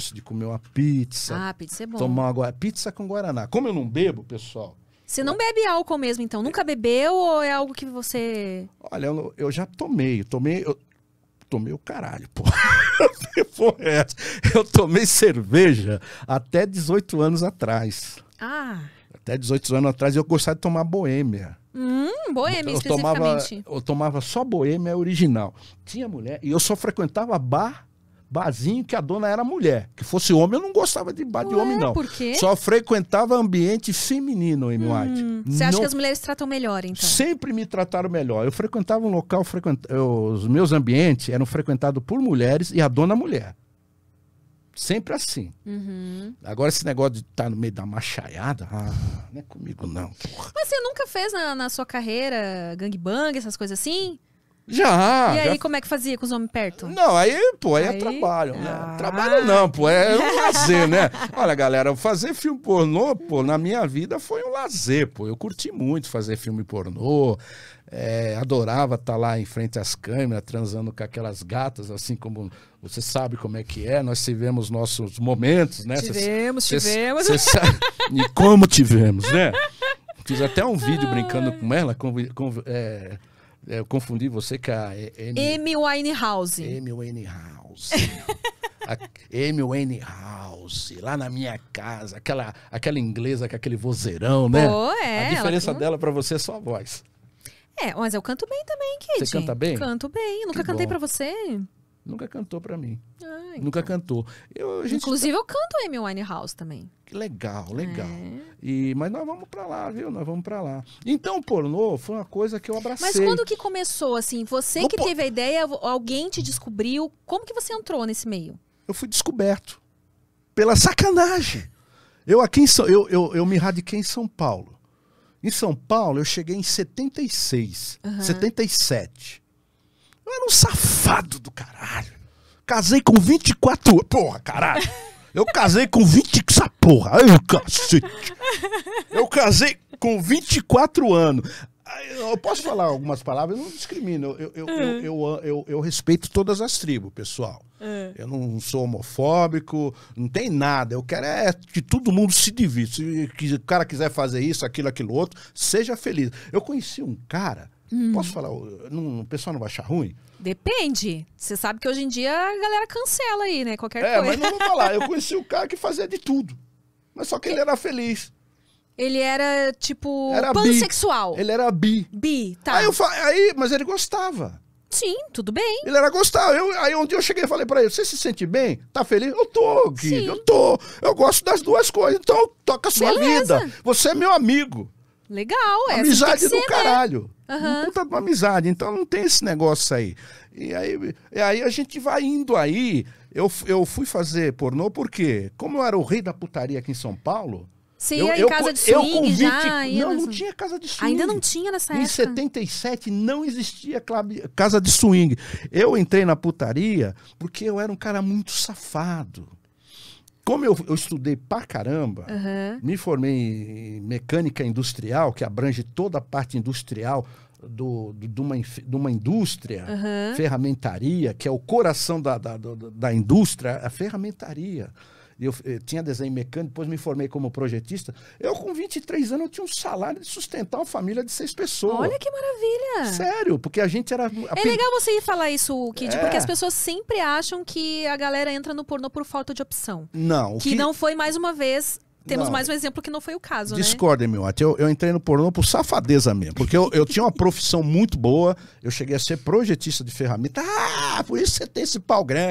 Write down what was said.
Gosto de comer uma pizza. Ah, pizza é bom. Tomar uma Pizza com guaraná. Como eu não bebo, pessoal. Você não bebe álcool mesmo, então? Nunca bebeu ou é algo que você. Olha, eu, eu já tomei. tomei. Eu tomei o caralho, pô. É eu tomei cerveja até 18 anos atrás. Ah. Até 18 anos atrás eu gostava de tomar boêmia. Hum, boêmia, eu, eu Tomava, eu tomava só boêmia original. Tinha mulher. E eu só frequentava bar barzinho que a dona era mulher. Que fosse homem, eu não gostava de bar de homem, não. Por quê? Só frequentava ambiente feminino, Amy hum, White. você acha não... que as mulheres tratam melhor, então? Sempre me trataram melhor. Eu frequentava um local, frequent... os meus ambientes eram frequentados por mulheres e a dona mulher. Sempre assim. Uhum. Agora, esse negócio de estar tá no meio da machaiada, ah, não é comigo, não. Porra. Mas você nunca fez na, na sua carreira gangbang, essas coisas assim? Já. E aí, já... como é que fazia com os homens perto? Não, aí, pô, aí, é aí... é trabalho, né? Ah. Trabalho não, pô, é um lazer, né? Olha, galera, fazer filme pornô, pô, na minha vida foi um lazer, pô. Eu curti muito fazer filme pornô. É, adorava estar tá lá em frente às câmeras, transando com aquelas gatas, assim como você sabe como é que é. Nós tivemos nossos momentos, né? Tivemos, tivemos. sabe... e como tivemos, né? Fiz até um vídeo brincando com ela, com, com, é, é, eu confundi você com a... Amy Winehouse. Amy Winehouse. Amy Winehouse, lá na minha casa, aquela, aquela inglesa com aquele vozeirão, né? Pô, é, a diferença dela para você é só a voz. É, mas eu canto bem também, Kid. Você canta bem? Canto bem. nunca que cantei para você. Nunca cantou para mim. Ah, Nunca então. cantou. Eu, Inclusive, tá... eu canto a Amy Winehouse também. Que legal, legal. É. E, mas nós vamos para lá, viu? Nós vamos para lá. Então, pornô foi uma coisa que eu abracei. Mas quando que começou, assim? Você no que por... teve a ideia, alguém te descobriu. Como que você entrou nesse meio? Eu fui descoberto. Pela sacanagem. Eu aqui em São... eu, eu, eu me radiquei em São Paulo. Em São Paulo, eu cheguei em 76, uhum. 77. Eu era um safado do caralho. Casei com 24 anos. Porra, caralho. Eu casei com 20. Essa porra. Ai, cacete. Eu casei com 24 anos. Eu posso falar algumas palavras? Eu não discrimino. Eu, eu, eu, ah. eu, eu, respeito todas as tribos, pessoal. Ah. Eu não sou homofóbico, não tem nada. Eu quero é que todo mundo se divida. Se o cara quiser fazer isso, aquilo, aquilo outro, seja feliz. Eu conheci um cara Hum. Posso falar, não, o pessoal não vai achar ruim? Depende. Você sabe que hoje em dia a galera cancela aí, né? Qualquer é, coisa. É, mas não vou falar. Eu conheci um cara que fazia de tudo. Mas só que ele, era feliz. Ele era, tipo, era pansexual. Bi. Ele era bi. Bi, tá. Aí, eu, aí mas ele gostava. Sim, tudo bem. Ele era gostar. Eu, aí um dia eu cheguei e falei pra ele: você se sente bem? Tá feliz? Eu tô, Guido, eu tô. Eu gosto das duas coisas. Então toca a sua Beleza. vida. Você é meu amigo. Legal, é. Amizade do ser, né? caralho. Né? Uhum. Puta uma amizade. Então não tem esse negócio aí. E aí, e aí a gente vai indo aí. Eu, eu fui fazer pornô porque, como eu era o rei da putaria aqui em São Paulo. Você ia eu, em casa de swing convite, já? Não, não tinha casa de swing. Ainda não tinha nessa época. Em 77 não existia casa de swing. Eu entrei na putaria porque eu era um cara muito safado como eu, eu, estudei pra caramba, uhum. me formei em mecânica industrial, que abrange toda a parte industrial do, do, de, uma, de uma indústria, uhum. ferramentaria, que é o coração da, da, da indústria, a ferramentaria eu, eu, eh, tinha desenho mecânico, depois me formei como projetista. Eu, com 23 anos, eu tinha um salário de sustentar uma família de seis pessoas. Olha que maravilha! Sério, porque a gente era. A... É legal você ir falar isso, Kid, é. porque as pessoas sempre acham que a galera entra no pornô por falta de opção. Não. Que, que não foi, mais uma vez, temos não, mais um exemplo que não foi o caso, né? discordem, né? meu eu, eu, entrei no pornô por safadeza mesmo, porque eu, eu tinha uma profissão muito boa, eu cheguei a ser projetista de ferramenta. Ah, por isso você tem esse pau grande.